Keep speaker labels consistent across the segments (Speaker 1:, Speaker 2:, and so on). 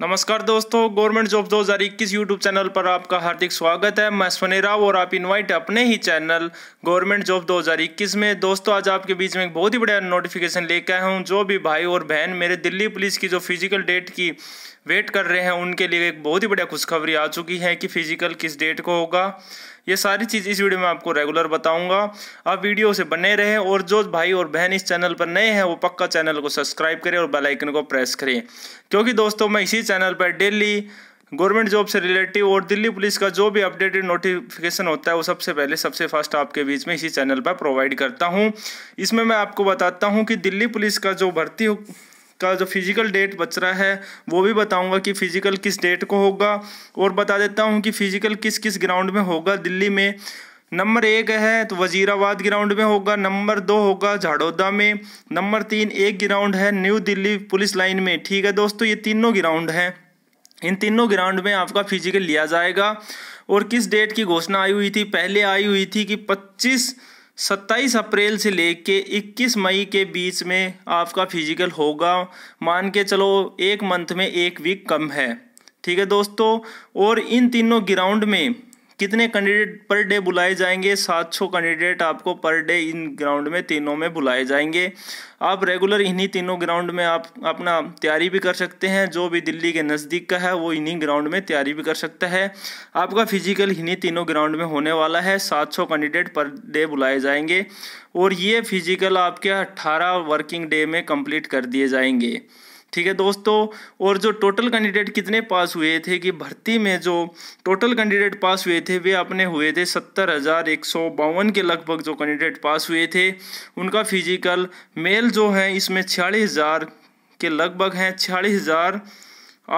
Speaker 1: नमस्कार दोस्तों government job 2021 YouTube channel पर आपका हार्दिक स्वागत है मैं राव और आप इनवाइट अपने ही चैनल गवर्नमेंट जॉब 2021 में दोस्तों आज आपके बीच में एक बहुत ही बढ़िया नोटिफिकेशन लेकर आया हूँ जो भी भाई और बहन मेरे दिल्ली पुलिस की जो फिजिकल डेट की वेट कर रहे हैं उनके लिए एक बहुत ही बढ़िया खुशखबरी आ चुकी है कि फिजिकल किस डेट को होगा ये सारी चीज़ इस वीडियो में आपको रेगुलर बताऊंगा आप वीडियो से बने रहें और जो भाई और बहन इस चैनल पर नए हैं वो पक्का चैनल को सब्सक्राइब करें और बेलाइकन को प्रेस करें क्योंकि दोस्तों मैं इसी चैनल पर डेली गवर्नमेंट जॉब से रिलेटिव और दिल्ली पुलिस का जो भी अपडेटेड नोटिफिकेशन होता है वो सबसे पहले सबसे फर्स्ट आपके बीच में इसी चैनल पर प्रोवाइड करता हूँ इसमें मैं आपको बताता हूँ कि दिल्ली पुलिस का जो भर्ती का जो फिज़िकल डेट बच रहा है वो भी बताऊंगा कि फ़िज़िकल किस डेट को होगा और बता देता हूँ कि फ़िज़िकल किस किस ग्राउंड में होगा दिल्ली में नंबर एक है तो वजीराबाद ग्राउंड में होगा नंबर दो होगा झाड़ोदा में नंबर तीन एक ग्राउंड है न्यू दिल्ली पुलिस लाइन में ठीक है दोस्तों ये तीनों ग्राउंड हैं इन तीनों ग्राउंड में आपका फिजिकल लिया जाएगा और किस डेट की घोषणा आई हुई थी पहले आई हुई थी कि पच्चीस सत्ताईस अप्रैल से लेके इक्कीस मई के बीच में आपका फिजिकल होगा मान के चलो एक मंथ में एक वीक कम है ठीक है दोस्तों और इन तीनों ग्राउंड में कितने कैंडिडेट पर डे बुलाए जाएंगे 700 कैंडिडेट आपको पर डे इन ग्राउंड में तीनों में बुलाए जाएंगे आप रेगुलर इन्हीं तीनों ग्राउंड में आप अपना तैयारी भी कर सकते हैं जो भी दिल्ली के नज़दीक का है वो इन्हीं ग्राउंड में तैयारी भी कर सकता है आपका फिजिकल इन्हीं तीनों ग्राउंड में होने वाला है सौ कैंडिडेट पर डे बुलाए जाएंगे और ये फिजिकल आपके अट्ठारह वर्किंग डे में कम्प्लीट कर दिए जाएंगे ठीक है दोस्तों और जो टोटल कैंडिडेट कितने पास हुए थे कि भर्ती में जो टोटल कैंडिडेट पास हुए थे वे अपने हुए थे सत्तर हज़ार एक सौ बावन के लगभग जो कैंडिडेट पास हुए थे उनका फिजिकल मेल जो है इसमें छियालीस हज़ार के लगभग हैं छियालीस हज़ार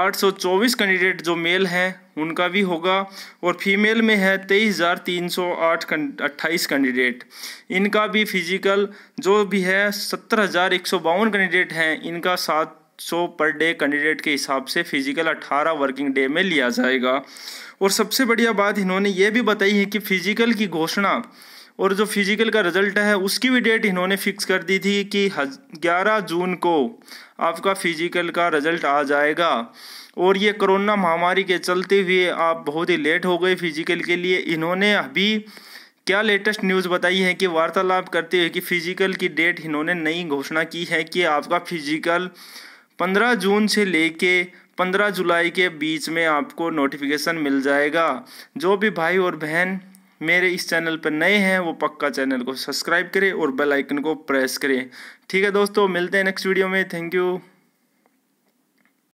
Speaker 1: आठ सौ चौबीस कैंडिडेट जो मेल हैं उनका भी होगा और फीमेल में है तेईस हज़ार तीन सौ आठ अट्ठाईस कैंडिडेट इनका भी फिजिकल जो भी है सत्तर हज़ार एक सौ बावन कैंडिडेट हैं इनका सात सौ पर डे कैंडिडेट के हिसाब से फिजिकल अट्ठारह वर्किंग डे में लिया जाएगा और सबसे बढ़िया बात इन्होंने ये भी बताई है कि फिजिकल की घोषणा और जो फिजिकल का रिजल्ट है उसकी भी डेट इन्होंने फिक्स कर दी थी कि ग्यारह जून को आपका फिजिकल का रिजल्ट आ जाएगा और ये कोरोना महामारी के चलते हुए आप बहुत ही लेट हो गए फिजिकल के लिए इन्होंने अभी क्या लेटेस्ट न्यूज़ बताई है कि वार्तालाप करते हुए कि फिजिकल की डेट इन्होंने नई घोषणा की है कि आपका फिजिकल पंद्रह जून से लेके पंद्रह जुलाई के बीच में आपको नोटिफिकेशन मिल जाएगा जो भी भाई और बहन मेरे इस चैनल पर नए हैं वो पक्का चैनल को सब्सक्राइब करें और बेल आइकन को प्रेस करें ठीक है दोस्तों मिलते हैं नेक्स्ट वीडियो में थैंक यू